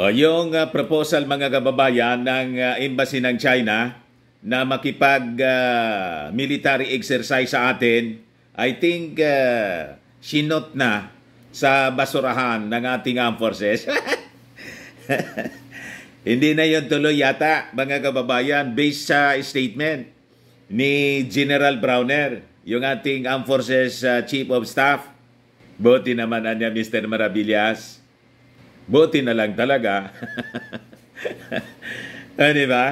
O, yung uh, proposal mga kababayan ng uh, Embassy ng China na makipag uh, military exercise sa atin, I think uh, sinot na sa basurahan ng ating armed forces. Hindi na yon tuloy yata mga kababayan based sa statement ni General Browner, yung ating armed forces uh, chief of staff. Buti naman niya Mr. Marabillas Buti na lang talaga. ah, ba?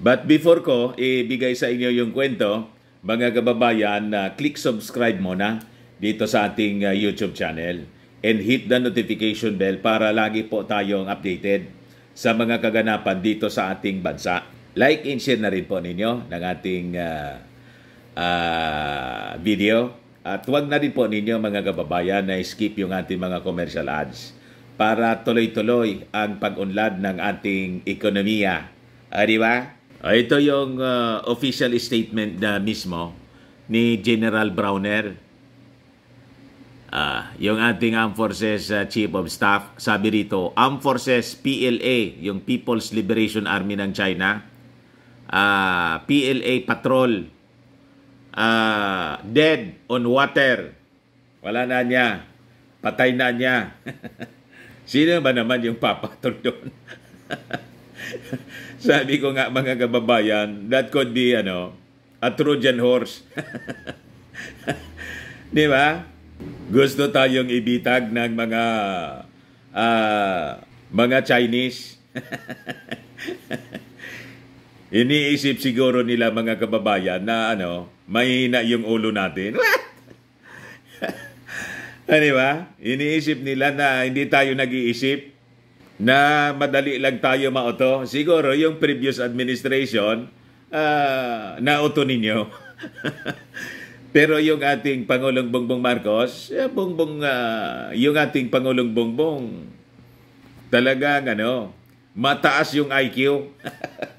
But before ko ibigay sa inyo yung kwento, mga kababayan, uh, click subscribe mo na dito sa ating uh, YouTube channel and hit the notification bell para lagi po tayong updated sa mga kaganapan dito sa ating bansa. Like and share na rin po ninyo ng ating uh, uh, video. At huwag na rin po ninyo mga kababayan na skip yung ating mga commercial ads para tuloy-tuloy ang pag-unlad ng ating ekonomiya. Uh, di ba? Ah, ito yung uh, official statement na mismo ni General Browner. Uh, yung ating Armed Forces uh, Chief of Staff, sabi rito, Armed Forces PLA, yung People's Liberation Army ng China, uh, PLA Patrol, uh, dead on water. Wala na niya. Patay na niya. Sino ba naman yung papatol doon? Sabi ko nga mga kababayan, that could be ano, a Trojan horse. Di ba? Gusto tayong ibitag ng mga uh, mga Chinese. Iniisip siguro nila mga kababayan na ano, mahina yung ulo natin. Ano ba? Iniisip nila na hindi tayo nag-iisip na madali lang tayo mauto. Siguro yung previous administration, uh, nauto ninyo. Pero yung ating Pangulong Bongbong Marcos, eh, Bongbong, uh, yung ating Pangulong Bongbong, talagang ano, mataas yung IQ.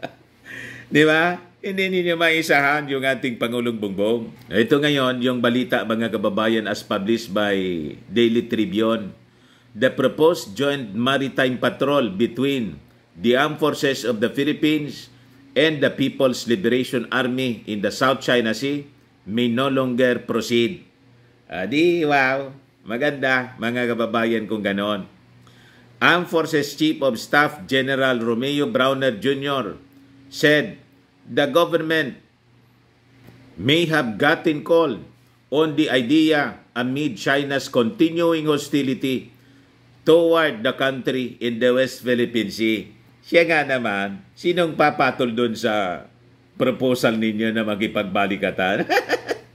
Di ba? Hindi ninyo maisahan yung ating Pangulong Bongbong. Ito ngayon, yung balita mga kababayan as published by Daily Tribune. The proposed joint maritime patrol between the Armed Forces of the Philippines and the People's Liberation Army in the South China Sea may no longer proceed. Adi, ah, wow! Maganda, mga kababayan, kung ganon. Armed Forces Chief of Staff General Romeo Browner Jr. said the government may have gotten cold on the idea amid China's continuing hostility toward the country in the West Philippine Sea. Siya nga naman, sinong papatol doon sa proposal ninyo na magipagbalikatan?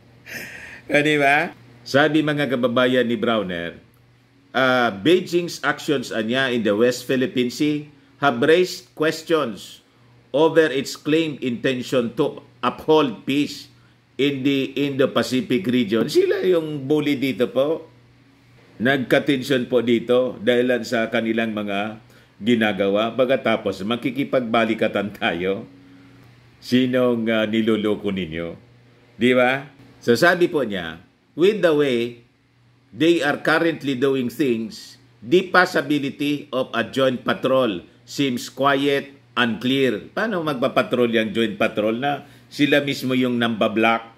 Di ba? Sabi mga kababayan ni Browner, uh, Beijing's actions anya in the West Philippine Sea have raised questions over its claimed intention to uphold peace in the Indo-Pacific region. Sila yung bully dito po. Nagkatensyon po dito dahil sa kanilang mga ginagawa. Pagkatapos, makikipagbalikatan tayo. Sinong uh, niloloko ninyo? Di ba? So sabi po niya, with the way they are currently doing things, the possibility of a joint patrol seems quiet unclear. Paano magpapatrol yung joint patrol na sila mismo yung nambablock?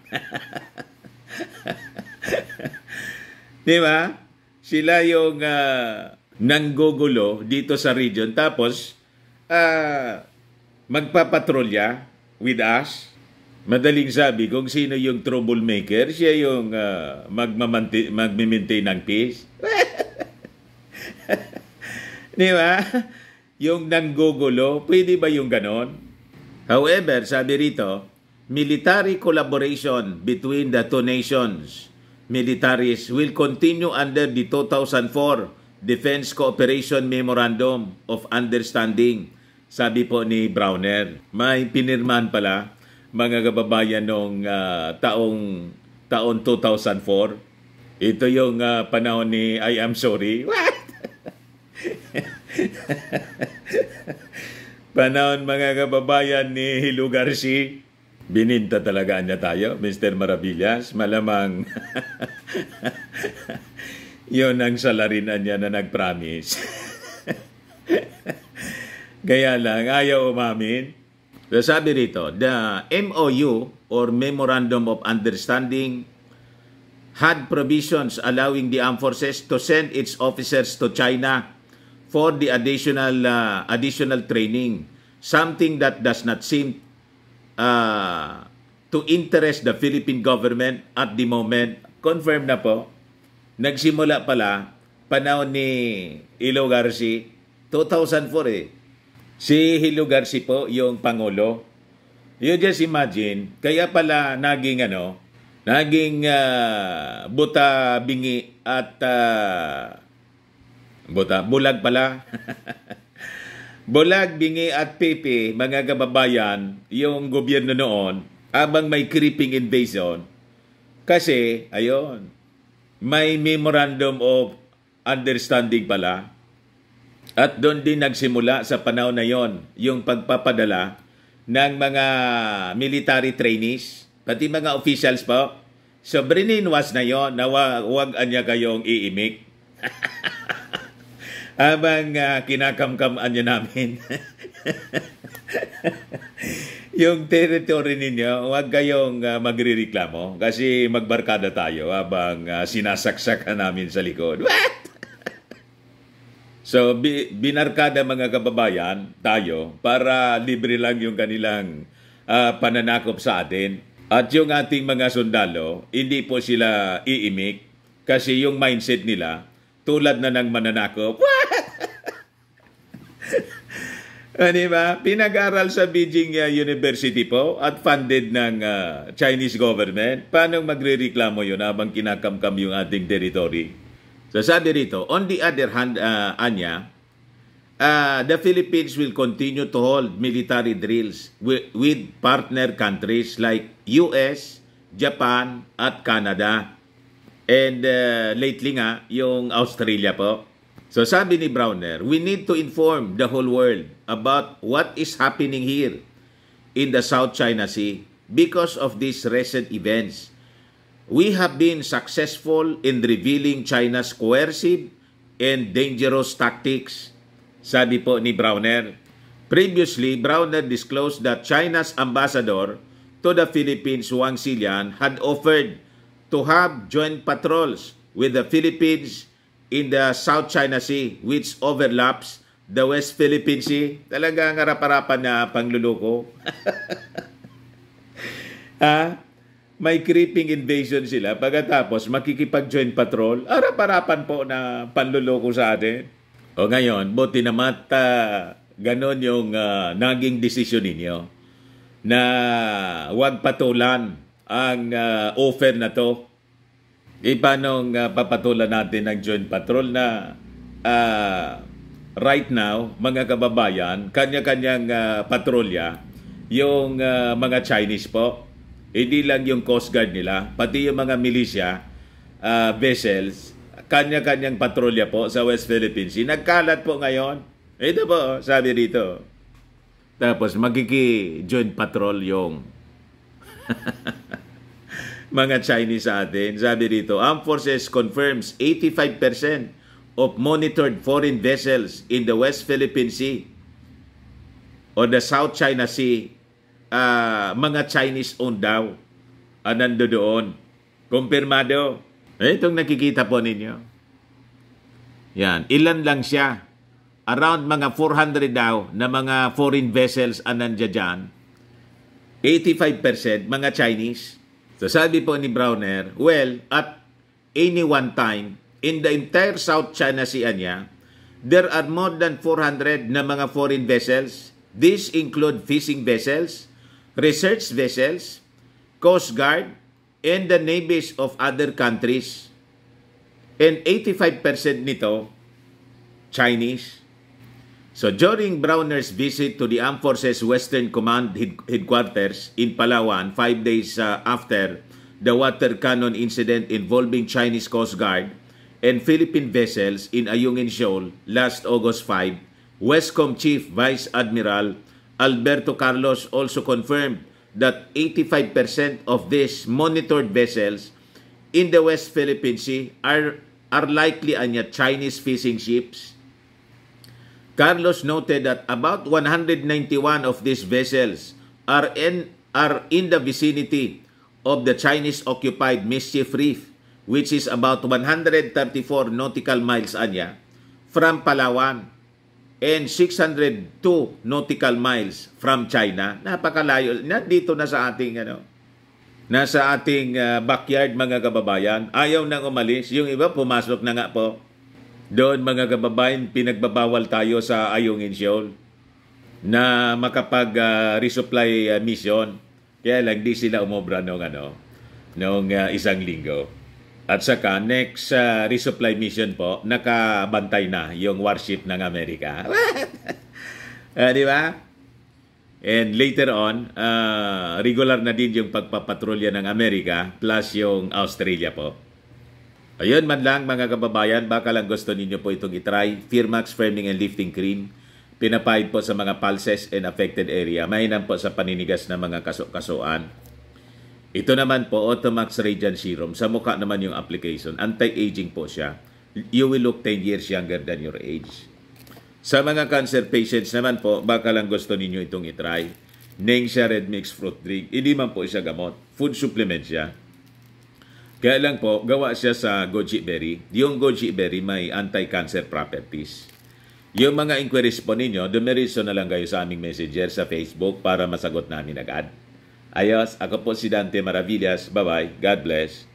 Di ba? Sila yung uh, nanggugulo dito sa region. Tapos, uh, magpapatrolya with us. Madaling sabi, kung sino yung troublemaker, siya yung uh, magmamanti- magmimaintain ng peace. Di ba? yung nanggugulo. Pwede ba yung ganon? However, sabi rito, military collaboration between the two nations. Militaries will continue under the 2004 Defense Cooperation Memorandum of Understanding, sabi po ni Browner. May pinirman pala mga kababayan noong uh, taong taon 2004. Ito yung uh, panahon ni I am sorry. What? Panahon mga kababayan ni Hilo Garci, bininta talaga niya tayo, Mr. Maravillas. Malamang yon ang salarinan niya na nag-promise. Kaya lang, ayaw umamin. So sabi rito, the MOU or Memorandum of Understanding had provisions allowing the armed forces to send its officers to China for the additional uh, additional training something that does not seem uh, to interest the Philippine government at the moment confirm na po nagsimula pala panahon ni Ilo Garci 2004 eh si Hilo Garci po yung pangulo you just imagine kaya pala naging ano naging uh, buta bingi at uh, Buta, bulag pala. bulag, bingi at pipi, mga kababayan, yung gobyerno noon, abang may creeping invasion, kasi, ayun, may memorandum of understanding pala. At doon din nagsimula sa panahon na yon yung pagpapadala ng mga military trainees, pati mga officials po. So, brininwas na yon na wag, wag anya kayong iimik. habang uh, kinakamkamaan niya namin. yung territory ninyo, huwag kayong uh, ah, magrireklamo kasi magbarkada tayo habang uh, sinasaksakan namin sa likod. What? so, bi- binarkada mga kababayan tayo para libre lang yung kanilang uh, pananakop sa atin. At yung ating mga sundalo, hindi po sila iimik kasi yung mindset nila tulad na ng mananakop. What? Di ba? Pinag-aral sa Beijing uh, University po at funded ng uh, Chinese government. Paano magrereklamo yun habang kinakamkam yung ating territory? So sabi rito, on the other hand, uh, Anya, uh, the Philippines will continue to hold military drills with, with partner countries like US, Japan, at Canada. And uh, lately nga, yung Australia po. So sabi ni Browner, we need to inform the whole world about what is happening here in the South China Sea because of these recent events. We have been successful in revealing China's coercive and dangerous tactics, sabi po ni Browner. Previously, Browner disclosed that China's ambassador to the Philippines, Wang Silian, had offered to have joint patrols with the Philippines in the South China Sea which overlaps the West Philippine Sea. Talaga nga raparapan na pangluloko. ha? May creeping invasion sila. Pagkatapos, makikipag-join patrol. Arap-arapan po na panluloko sa atin. O ngayon, buti na mata ganon yung uh, naging desisyon ninyo na wag patulan ang uh, offer na to E paano uh, papatulan natin ang joint patrol na uh, right now, mga kababayan, kanya-kanyang uh, patrolya, yung uh, mga Chinese po, hindi lang yung Coast Guard nila, pati yung mga militia uh, vessels, kanya-kanyang patrolya po sa West Philippines. Nagkalat po ngayon. Ito po, sabi dito. Tapos magkiki-joint patrol yung mga Chinese sa atin. Sabi dito, Armed Forces confirms 85% of monitored foreign vessels in the West Philippine Sea or the South China Sea, uh, mga Chinese-owned daw uh, ah, nando doon. Kumpirmado. Eh, itong nakikita po ninyo. Yan. Ilan lang siya. Around mga 400 daw na mga foreign vessels ang nandiyan 85% mga Chinese. So sabi po ni Browner, well, at any one time, in the entire South China Sea niya, there are more than 400 na mga foreign vessels. These include fishing vessels, research vessels, Coast Guard, and the navies of other countries. And 85% nito, Chinese. So during Browner's visit to the Armed Forces Western Command headquarters in Palawan, five days uh, after the water cannon incident involving Chinese Coast Guard and Philippine vessels in Ayungin Shoal last August 5, Westcom Chief Vice Admiral Alberto Carlos also confirmed that 85% of these monitored vessels in the West Philippine Sea are, are likely any Chinese fishing ships – Carlos noted that about 191 of these vessels are in, are in the vicinity of the Chinese-occupied Mischief Reef, which is about 134 nautical miles anya from Palawan and 602 nautical miles from China. Napakalayo. Nandito na sa ating ano, nasa ating uh, backyard mga kababayan. Ayaw nang umalis. Yung iba pumasok na nga po doon mga kababayan, pinagbabawal tayo sa Ayungin Shoal na makapag-resupply ah, uh, ah, mission. Kaya lang di sila umobra nung ano, nung uh, ah, isang linggo. At saka, next uh, resupply mission po, nakabantay na yung warship ng Amerika. uh, di ba? And later on, uh, regular na din yung pagpapatrolya ng Amerika plus yung Australia po. Ayun man lang mga kababayan, baka lang gusto ninyo po itong itry. Firmax Firming and Lifting Cream. Pinapahid po sa mga pulses and affected area. Mahinan po sa paninigas ng mga kaso-kasuan. Ito naman po, Automax Radiant Serum. Sa mukha naman yung application. Anti-aging po siya. You will look 10 years younger than your age. Sa mga cancer patients naman po, baka lang gusto ninyo itong itry. Neng siya Red Mix Fruit Drink. Hindi man po siya gamot. Food supplement siya kaya lang po, gawa siya sa goji berry. Yung goji berry may anti-cancer properties. Yung mga inquiries po ninyo, dumiriso na lang kayo sa aming messenger sa Facebook para masagot namin agad. Ayos, ako po si Dante Maravillas. Bye-bye. God bless.